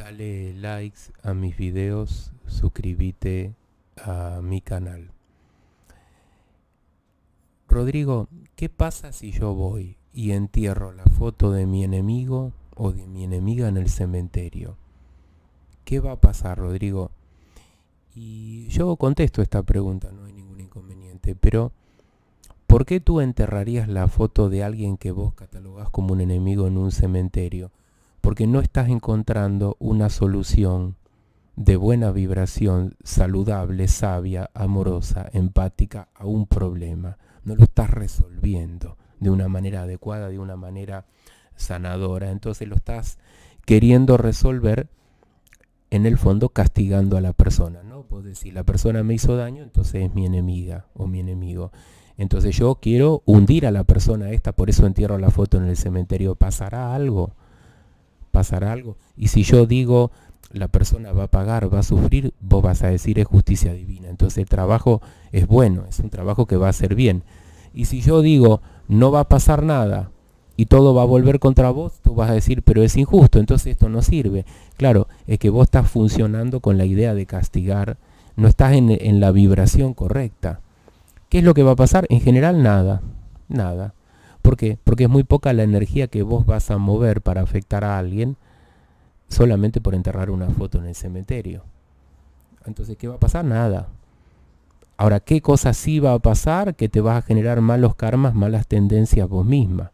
Dale likes a mis videos, suscríbete a mi canal. Rodrigo, ¿qué pasa si yo voy y entierro la foto de mi enemigo o de mi enemiga en el cementerio? ¿Qué va a pasar, Rodrigo? Y yo contesto esta pregunta, no hay ningún inconveniente, pero ¿por qué tú enterrarías la foto de alguien que vos catalogás como un enemigo en un cementerio? porque no estás encontrando una solución de buena vibración, saludable, sabia, amorosa, empática a un problema. No lo estás resolviendo de una manera adecuada, de una manera sanadora. Entonces lo estás queriendo resolver en el fondo castigando a la persona, ¿no? puedo decir, la persona me hizo daño, entonces es mi enemiga o mi enemigo. Entonces yo quiero hundir a la persona esta, por eso entierro la foto en el cementerio. ¿Pasará algo? ¿Pasará algo. Y si yo digo, la persona va a pagar, va a sufrir, vos vas a decir, es justicia divina. Entonces el trabajo es bueno, es un trabajo que va a ser bien. Y si yo digo, no va a pasar nada y todo va a volver contra vos, tú vas a decir, pero es injusto, entonces esto no sirve. Claro, es que vos estás funcionando con la idea de castigar, no estás en, en la vibración correcta. ¿Qué es lo que va a pasar? En general nada, nada. ¿Por qué? Porque es muy poca la energía que vos vas a mover para afectar a alguien solamente por enterrar una foto en el cementerio. Entonces, ¿qué va a pasar? Nada. Ahora, ¿qué cosa sí va a pasar? Que te vas a generar malos karmas, malas tendencias vos misma.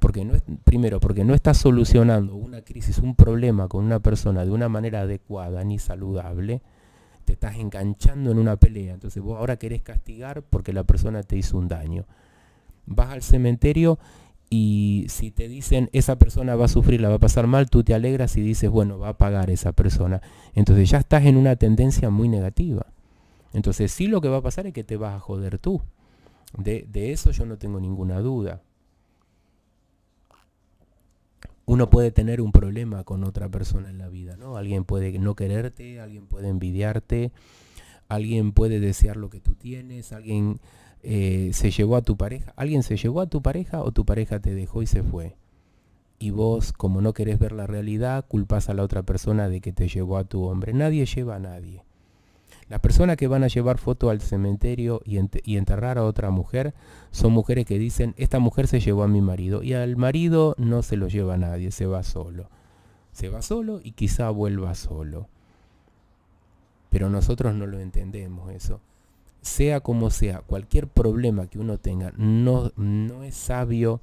Porque no es, primero, porque no estás solucionando una crisis, un problema con una persona de una manera adecuada ni saludable. Te estás enganchando en una pelea. Entonces vos ahora querés castigar porque la persona te hizo un daño vas al cementerio y si te dicen esa persona va a sufrir, la va a pasar mal, tú te alegras y dices, bueno, va a pagar esa persona. Entonces ya estás en una tendencia muy negativa. Entonces sí lo que va a pasar es que te vas a joder tú. De, eso yo no tengo ninguna duda. Uno puede tener un problema con otra persona en la vida, ¿no? Alguien puede no quererte, alguien puede envidiarte, alguien puede desear lo que tú tienes, alguien eh, se llevó a tu pareja, alguien se llevó a tu pareja o tu pareja te dejó y se fue. Y vos, como no querés ver la realidad, culpas a la otra persona de que te llevó a tu hombre. Nadie lleva a nadie. Las personas que van a llevar foto al cementerio y, y, enterrar a otra mujer son mujeres que dicen, esta mujer se llevó a mi marido y al marido no se lo lleva a nadie, se va solo. Se va solo y quizá vuelva solo. Pero nosotros no lo entendemos eso sea como sea, cualquier problema que uno tenga, no, es sabio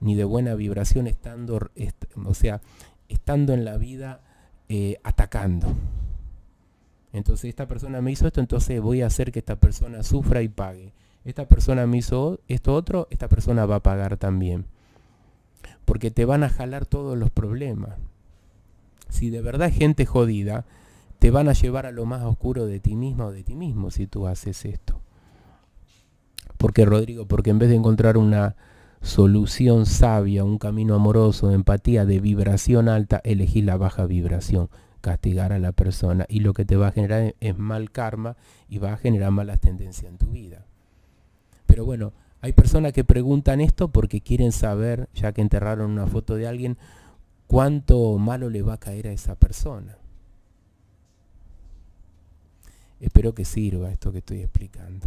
ni de buena vibración estando, o sea, estando en la vida eh, atacando. Entonces esta persona me hizo esto, entonces voy a hacer que esta persona sufra y pague. Esta persona me hizo esto otro, esta persona va a pagar también. Porque te van a jalar todos los problemas. Si de verdad gente jodida, te van a llevar a lo más oscuro de ti mismo o de ti mismo si tú haces esto. Porque Rodrigo, porque en vez de encontrar una solución sabia, un camino amoroso, de empatía, de vibración alta, elegís la baja vibración, castigar a la persona y lo que te va a generar e-, es mal karma y va a generar malas tendencias en tu vida. Pero bueno, hay personas que preguntan esto porque quieren saber, ya que enterraron una foto de alguien, cuánto malo le va a caer a esa persona. Espero que sirva esto que estoy explicando.